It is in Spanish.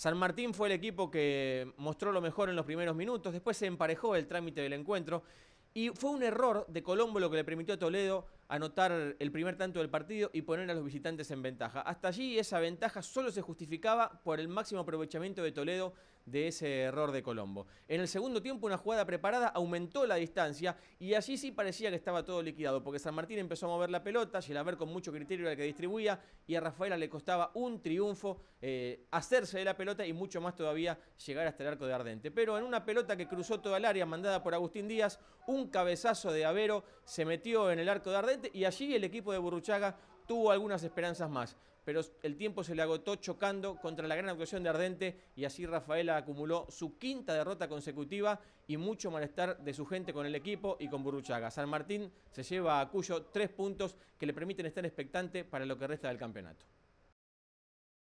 San Martín fue el equipo que mostró lo mejor en los primeros minutos, después se emparejó el trámite del encuentro y fue un error de Colombo lo que le permitió a Toledo anotar el primer tanto del partido y poner a los visitantes en ventaja. Hasta allí esa ventaja solo se justificaba por el máximo aprovechamiento de Toledo de ese error de Colombo. En el segundo tiempo una jugada preparada aumentó la distancia y allí sí parecía que estaba todo liquidado porque San Martín empezó a mover la pelota, ver con mucho criterio el que distribuía y a Rafaela le costaba un triunfo eh, hacerse de la pelota y mucho más todavía llegar hasta el arco de Ardente. Pero en una pelota que cruzó toda el área mandada por Agustín Díaz, un un cabezazo de Avero se metió en el arco de Ardente y allí el equipo de Burruchaga tuvo algunas esperanzas más, pero el tiempo se le agotó chocando contra la gran actuación de Ardente y así Rafaela acumuló su quinta derrota consecutiva y mucho malestar de su gente con el equipo y con Burruchaga. San Martín se lleva a Cuyo tres puntos que le permiten estar expectante para lo que resta del campeonato.